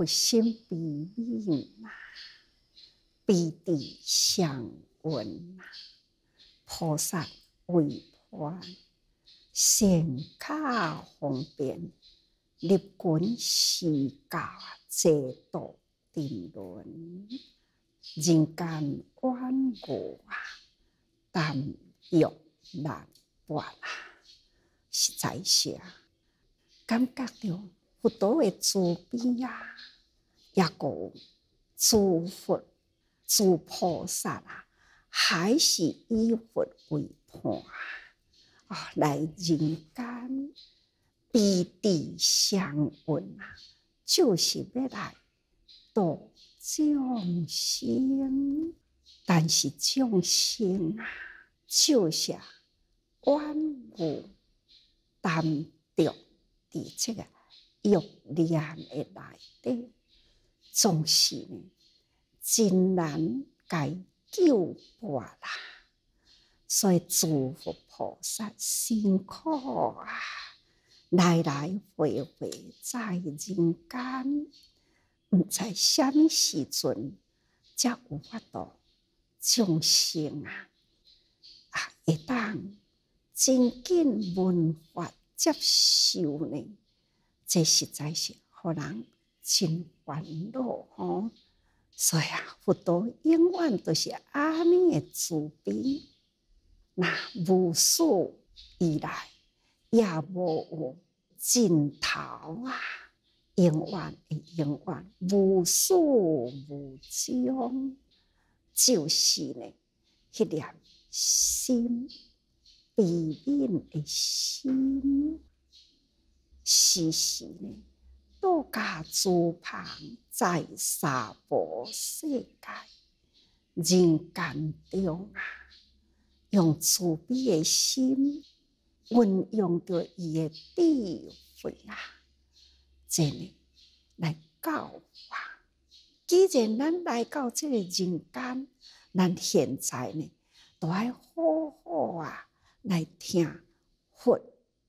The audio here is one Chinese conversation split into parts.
佛心悲悯呐，悲地祥云啊，菩萨为伴，善卡方便，立观释教正道定论，人间观爱啊，淡欲难断啊，实在啊，感觉到佛陀的慈悲呀。一个诸佛、诸菩萨啊，还是以佛为伴啊，来人间，悲地相闻啊，就是要来度众生。但是众生啊，就是万物，担着伫这个欲念的内底。众生呢，真难解救罢了。所以，诸佛菩萨辛苦啊，来来回回在人间，唔知虾米时阵才有法度众生啊，啊，会当真经文化接受呢？这实在是好人。真烦恼吼！所以啊，佛道永远都是阿弥诶慈悲，那无数以来也无有尽头啊！永远诶，永远，无始无终，就是呢，迄念心，悲悯诶心，时时呢。多家助旁在娑婆世界人间中啊，用慈悲的心，运用着伊嘅智慧啊，真嘅来教化。既然咱来到这个人间，咱现在呢，都爱好好啊，来听佛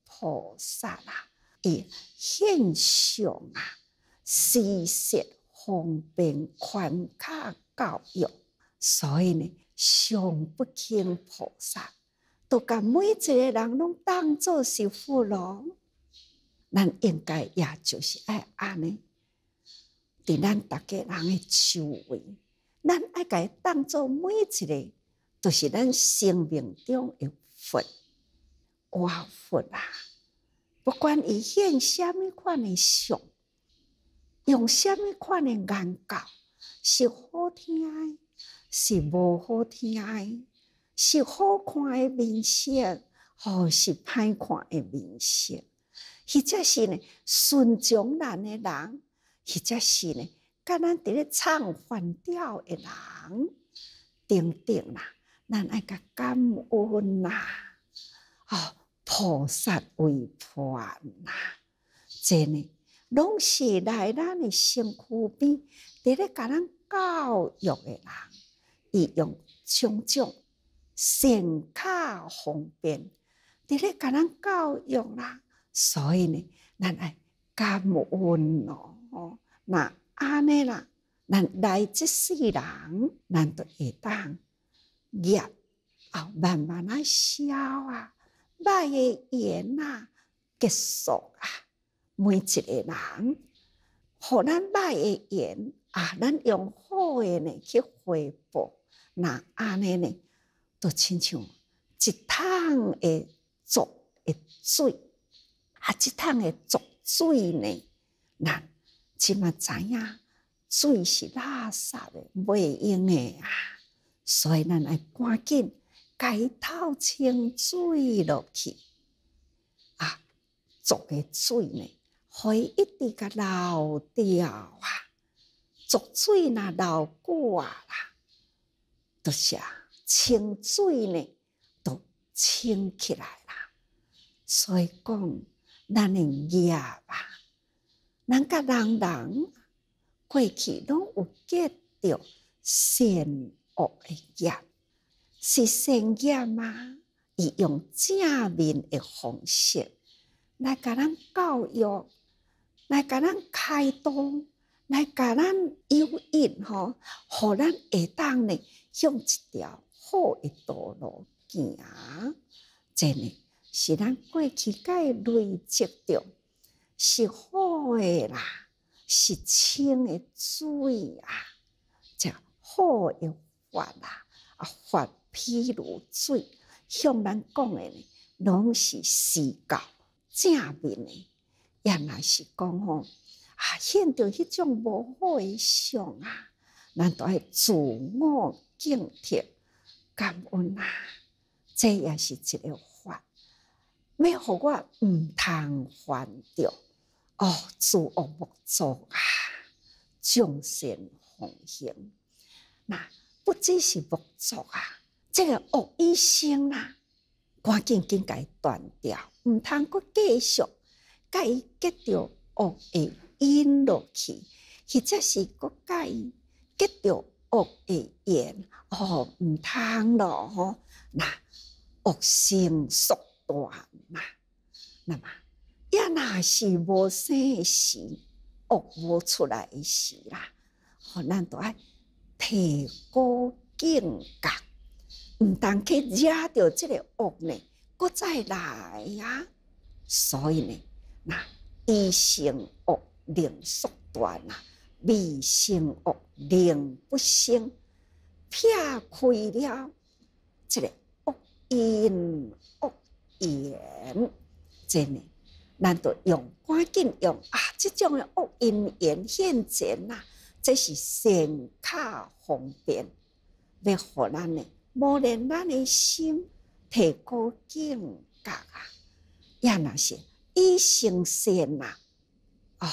菩萨啊。伊现象啊，事实方便宽卡教育，所以呢，上不轻菩萨都甲每一个人拢当做是富农，咱应该也就是爱安尼，伫咱大家人的周围，咱爱甲伊当做每一个都是咱生命中诶佛，我佛啊！不管伊演什么款的相，用什么款的言教，是好听的，是无好听的，是好看的面色，或是歹看的面色，或者是呢顺从人的人，或者是呢甲咱伫咧唱反调的人，等等啦，咱爱甲感恩啦。哦。菩萨为伴呐，真嘞，拢是来咱的身躯边，伫咧甲咱教育的人，伊用种种甚卡方便，伫咧甲咱教育啦。所以呢，咱爱感恩哦。那安尼啦，咱来一世人，咱都会当啊，慢慢来消啊。歹的缘啊，结束啊！每一个人，互咱歹的缘啊，咱用好的呢去回报。那安尼呢，就亲像一桶的浊的水，啊，一桶的浊水呢，若即嘛知影，水是垃圾的，袂用的啊，所以咱要赶紧。街头清水落去，啊，浊嘅水呢，会一直甲流掉啊。浊水若流过啊啦，就啊，清水呢，都清起来啦。所以讲，咱嘅业吧，咱甲人人过去拢有结着善恶的业。是神爷吗？伊用正面的方式来甲咱教育，来甲咱开导，来甲咱指引，吼，互咱下当呢向一条好诶道路行。真诶，是咱过去甲该累积着，是好诶啦，是清诶水啊，真好诶法啦。啊！法譬如水，向咱讲诶拢是实教正面诶，原来是讲吼，啊，现着迄种无好诶相啊，难道爱自我警惕、感恩啊？这也是一个法，要互我毋通犯着哦？自我莫足啊，众身奉献那。不只是不足啊，这个恶医生啊，赶紧紧该断掉，毋通阁继续，甲伊结着恶的因落去，或者是阁伊结着恶的缘，哦毋通咯吼，那恶性缩短嘛。那么，也若是无生时恶无出来时啦，好咱读爱。提高警觉，唔通去惹到这个恶呢，搁再来呀。所以呢，那以生恶能缩短呐，未生恶能不生，撇开了这个恶因恶缘，真的，难著用，赶紧用啊！这种的恶因缘现前呐。这是善卡方便，要互咱呢，磨练咱的心，提高境界啊！也那是以成善啊，哦，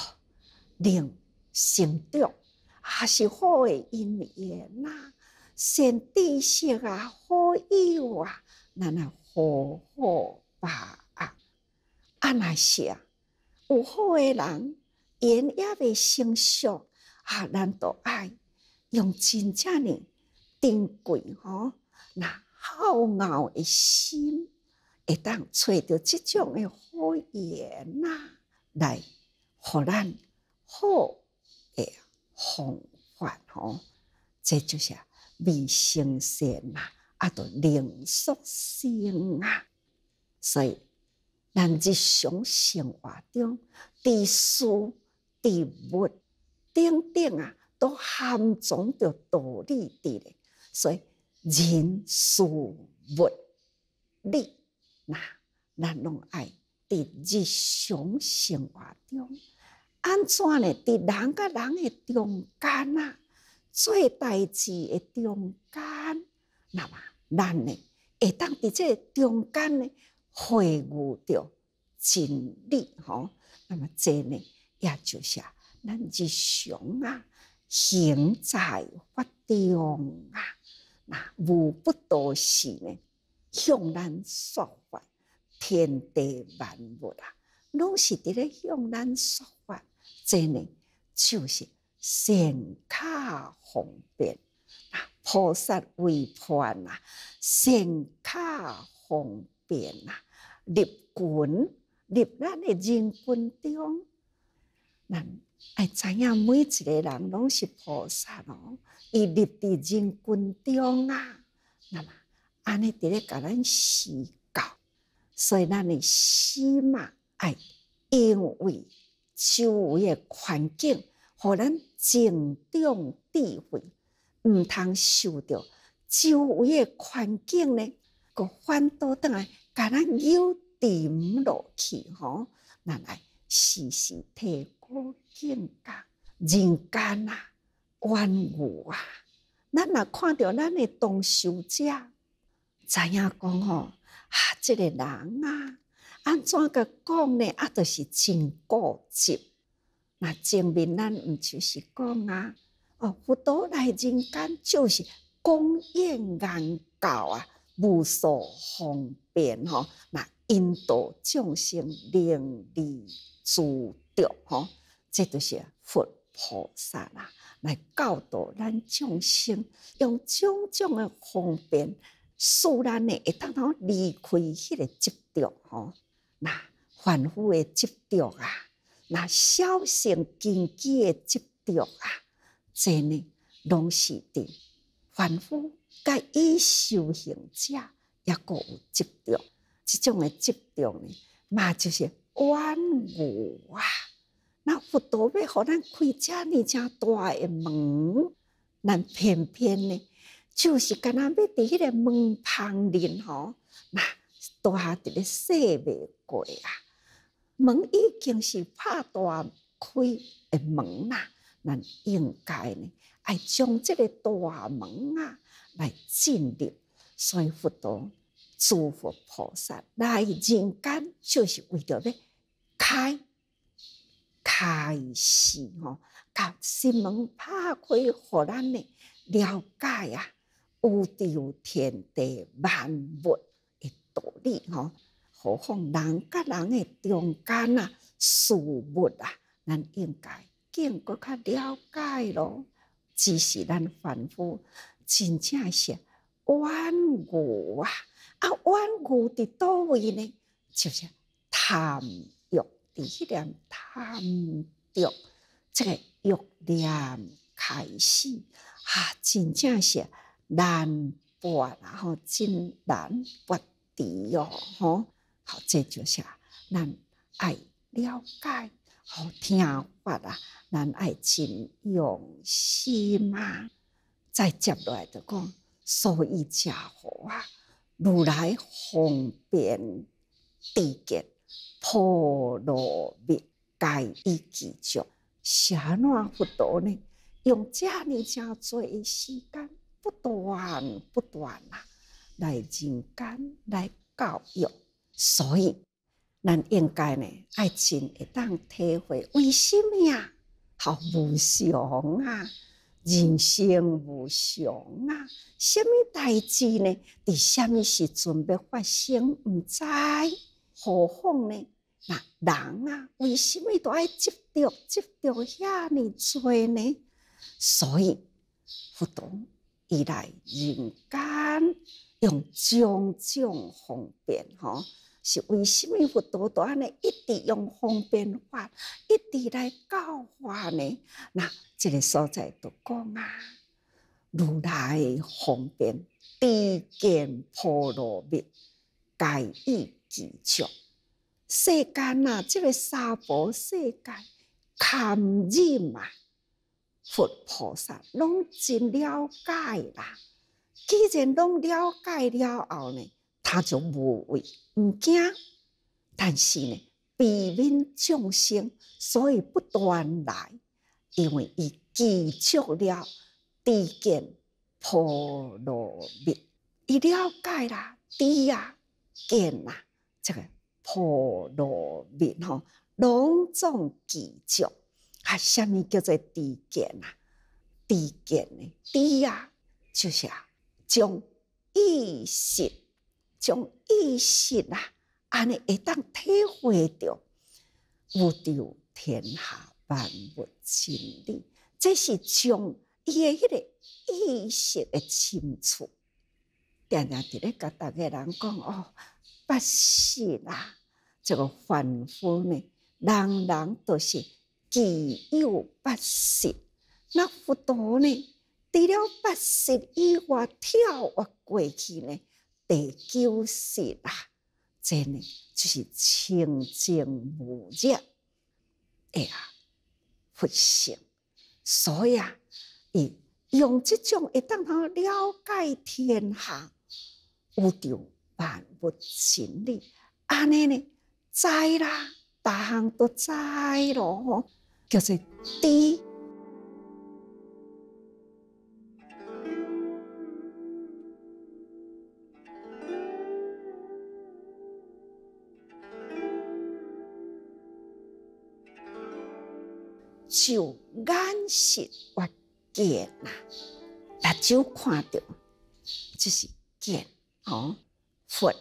令成德还是好的因缘呐。善知识啊，好友啊，咱来好好把握。啊那是啊，有好的人，缘也会成熟。啊！咱都爱用真正诶珍贵吼，那好傲的心，会当找到这种诶好言呐，来互咱好诶方法吼。这就是未生先嘛，啊，都灵兽性啊。所以，咱即常生活中，伫事伫物。顶顶啊，都含藏着道理伫咧。所以，人事物理，那，咱拢爱伫日常生活中，安怎呢？伫人甲人诶中间啊，做代志诶中间，那么，咱呢，会当在即中间呢，会悟着真理吼。那么，这呢，也就是。咱只想啊，行在法中啊，那无不多是呢，向咱说法，天地万物啊，拢是伫咧向咱说法，真呢就是善巧方便啊，菩萨为伴啊，善巧方便啊，立棍立咱的人棍中，咱。爱知影，每一个人拢是菩萨哦，伊立伫人群中啊，那么安尼伫咧，甲咱施教。所以咱的希望，爱因为周围的环境，互咱增长智慧，毋通受着周围的环境呢，搁反倒倒来甲咱有沉落去吼，那来时时提高。情感、情感啊，观物啊，咱若看到咱的动手者，知影讲吼？啊，这个人啊，安怎个讲呢？啊，就是真固执。那证明咱毋就是讲啊，哦，佛道内人间就是公益、善教啊，无所方便哦。那引导众生令离诸掉哦。这就是佛菩萨啊，来教导咱众生，用种种个方便，使咱呢，一旦离开迄个执着吼。那凡夫个执着啊，那小乘根基个执着啊，这呢，拢是伫凡夫甲已修行者也各有执着。即种个执着呢，嘛就是妄我啊。那佛陀要和咱开遮尔遮大诶门，咱偏偏呢，就是干那要伫迄个门旁边吼，那大下伫咧说袂过啊。门已经是拍大开诶门啦，咱应该呢，爱将即个大门啊来进入。所以佛陀、诸佛菩萨来人间，就是为了要开。开始吼，甲心门拍开，互咱呢了解啊，宇宙天地万物的道理吼，何况人甲人诶中间啊，事物啊，咱应该更较了解咯。只是咱反复真正是万物啊，啊，万物伫倒位呢，就是谈。以念贪着这个欲念开始，啊，真正是难办啊！吼，真难不敌哦，吼，好，这就是咱爱了解，好听话啊，咱爱真用心啊。再接落来就讲，所以才好啊！如来方便地结。婆罗蜜该依止著，啥难不多呢？用遮尔真多的时间，不断不断啊，来人间来教育。所以，咱应该呢，爱情会当体会为什么呀？好无常啊，人生无常啊，什么代志呢？伫什么时阵要发生，唔知。何妨呢？那人啊，为什么都爱执着、执着遐尼多呢？所以佛陀以来人间用种种方便，吼，是为什么佛陀都安尼一直用方便法，一直来教化呢？那这个所在就讲啊，如来方便，地见婆罗蜜解义。执着世间啊，这个娑婆世界，堪忍啊！佛菩萨拢真了解啦。既然拢了解了后呢，他就无畏，唔惊。但是呢，悲悯众生，所以不断来，因为伊记住了，见婆罗蜜，伊了解啦，知啊，见啊。这个破罗蜜吼，隆重极重啊！虾米叫做知见啊？知见诶，知啊，就是啊，将意识、将意识啊，安尼会当体会到宇宙、天下万物真理，这是将伊个迄个意识诶清楚。常常伫咧甲逐个人讲哦。不是啦，这个凡夫呢，人人都是既有不是，那佛陀呢。除了不是以外，跳啊过去呢，第九是啦，真呢就是清净无染。哎呀，佛性，所以啊，以用这种，会当他了解天下有掉。万物尽理。安尼呢？知啦，大行都知咯，叫做知。就眼识或见呐，目睭看到就是见哦。佛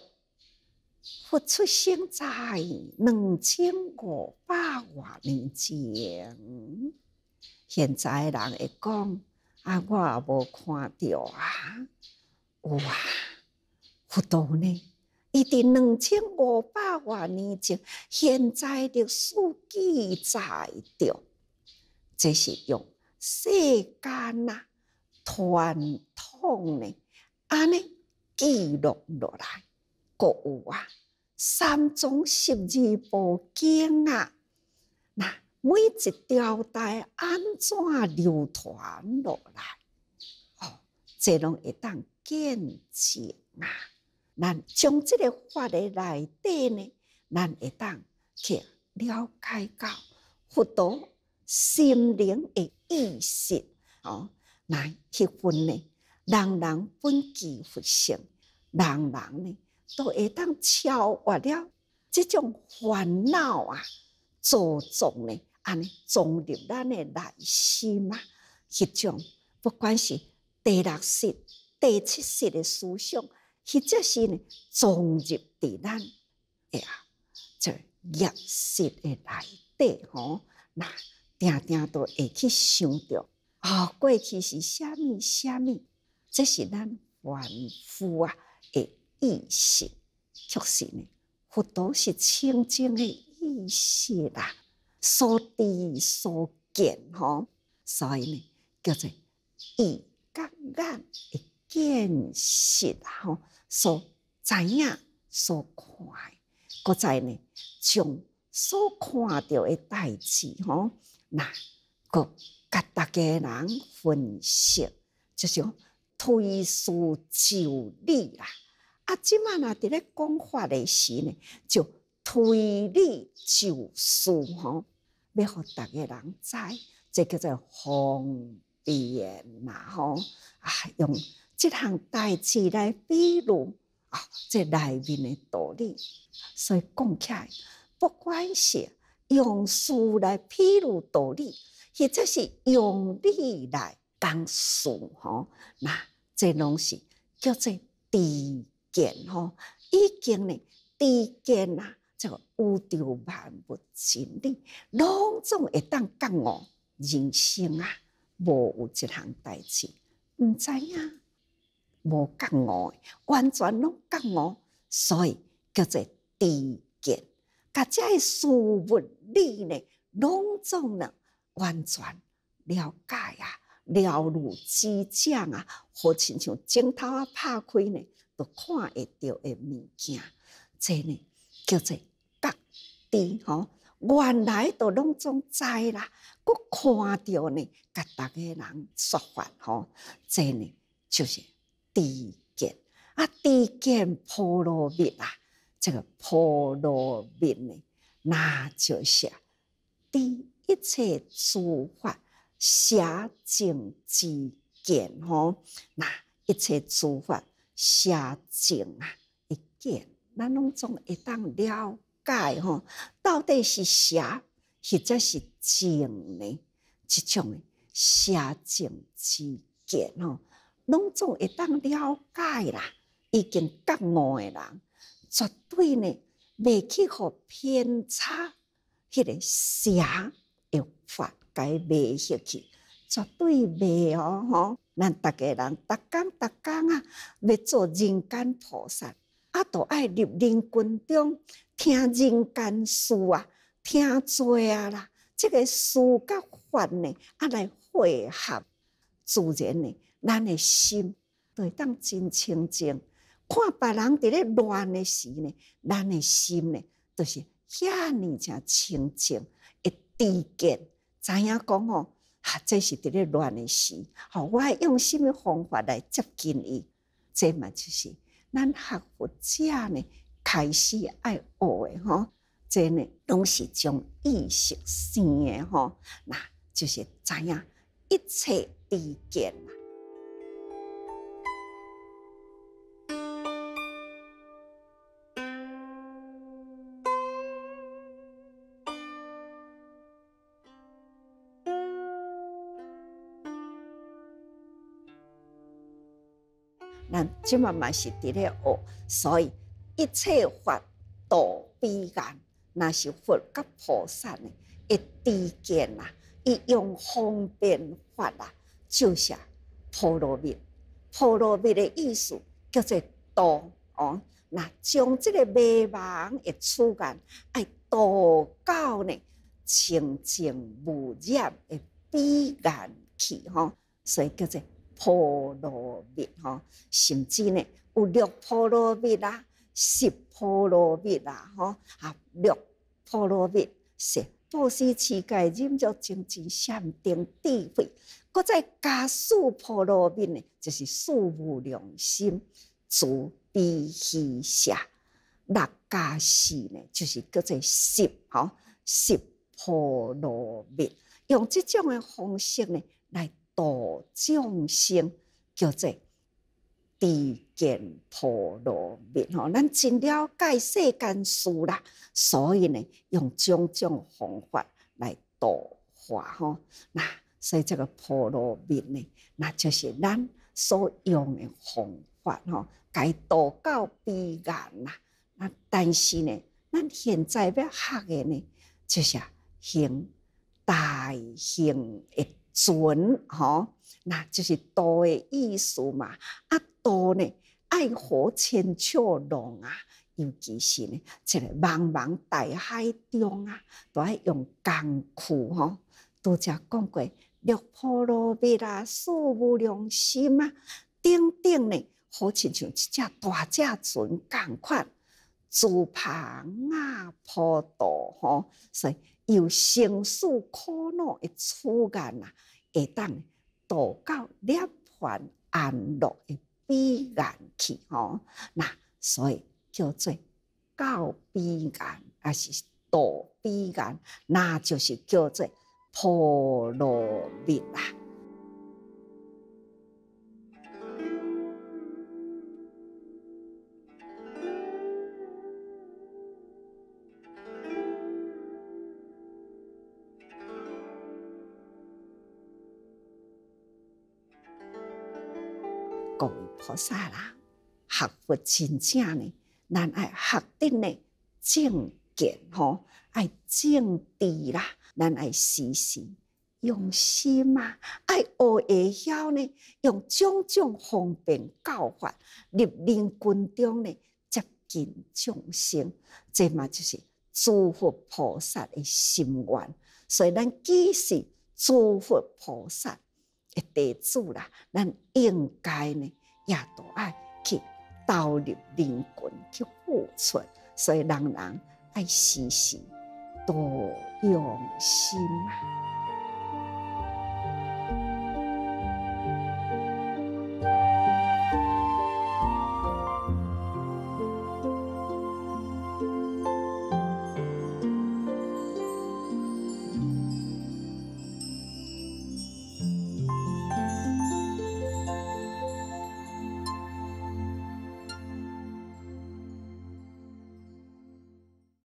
佛出生在两千五百多年前，现在人会讲啊，我也无看到啊，有啊，佛道呢，一伫两千五百多年前现在的数记载着，这是用世间呐传统的啊尼。记录落来，各有啊三种心二无经啊。那每一条带安怎流传落来？哦，这拢会当见证啊。咱从即个法的内底呢，咱会当去了解到佛陀心灵的意识哦，来去分呢。人人本具佛性，人人呢都会当超越了这种烦恼啊，种种呢安尼装入咱的内心啊，迄种不管是第六识、第七识的思想，迄只是呢装入伫咱个这意识的内底吼，那定定都会去想着啊，过去是虾米虾米。这是咱凡夫啊的意识，确实呢，佛陀是清净的意识啦，所知所见吼，所以呢叫做以感眼的见识啊吼，所知影所看的，搁再呢从所看到的代志吼，那搁甲大家人分析，就是。推事就理啦，啊，即满若伫咧讲法的时呢，就推理就事吼，要互逐个人知，这叫做方便嘛吼，啊，用即项代志来比如啊，这内面的道理，所以讲起来不管是用事来譬如道理，或者是用理来。讲事吼，那这拢是叫做知见吼。已见呢，知见啊，个宇宙万物真理，拢总会当觉悟。人生啊，无有一项代志，毋知影，无觉悟，完全拢觉悟，所以叫做知见。甲这些事物理呢，拢总呢，完全了解啊。了如指掌啊，好亲像镜头啊拍开呢，都看会到的物件，这呢叫做觉地吼。原来都拢总知啦，佮看到呢，甲逐个人说法吼，这呢就是地见。啊，地见婆罗蜜啊，这个婆罗蜜呢，那就是第一切诸法。写正之见，吼，那一切诸法，写正啊，一件，咱拢总会当了解，吼，到底是写或者是正呢？即种诶写正之见，吼，拢总会当了解啦。已经觉悟的人，绝对呢，未去互偏差，迄个邪诶法。解袂摄去，绝对袂哦吼！咱逐个人，逐工逐工啊，要做人间菩萨，啊，都爱入人群中听人间事啊，听侪啊啦。即个事甲法呢，啊来汇合自然呢，咱个心就会当真清净。看别人伫咧乱个时呢，咱个心呢，就是遐尔正清净，会滴见。知影讲哦？啊，这是伫咧乱诶时，吼，我用什么方法来接近伊？这嘛就是，咱学佛者呢，开始爱学诶，吼，这呢，拢是从意识生诶，吼，那就是知影一切条见。咱即慢慢是伫咧学，所以一切法都必然，那是佛甲菩萨呢，一知见啦，一用方便法啦，就是般罗蜜。般罗蜜的意思叫做道哦，那将即个迷茫的厝见，爱道到呢清净无染的必然去吼，所以叫做。破罗蜜吼，甚至呢有六破罗蜜啦，十破罗蜜啦吼，啊六破罗蜜，是布施乞丐，忍辱精进，禅定智慧，各再加数破罗蜜呢，就是四无量心，慈悲喜舍。六加四呢，就是叫做十吼，十破罗蜜，用这种的方式呢。度众生叫做地见婆罗门吼，咱真了解世间事啦，所以呢，用种种方法来度化吼。那所以这个婆罗门呢，那就是咱所用的方法吼。该度到彼岸啦，那但是呢，咱现在要学的呢，就是行大行一。船，吼，那就是多嘅意思嘛。啊，多呢，爱河千尺浪啊，尤其是呢，这个茫茫大海中啊，都爱用工具吼。都才讲过，力波罗蜜啦，四无良心啊，等等呢，好亲像一只大只船共款，助旁啊，破道吼，所以有生死苦恼嘅出现啊。会当道到涅槃安乐的必然去吼。那所以叫做道必然，也是道必然，那就是叫做菩罗蜜啦。菩萨啦，学佛真正呢，咱爱学得呢正见吼，爱正知啦，咱爱时时用心嘛，爱学会晓呢，用种种方便教法，入灵群中呢接近众生，这嘛就是诸佛菩萨的心愿。所以咱既是诸佛菩萨的弟子啦，咱应该呢。也都爱去投入灵魂，去付出，所以人人爱时时多用心。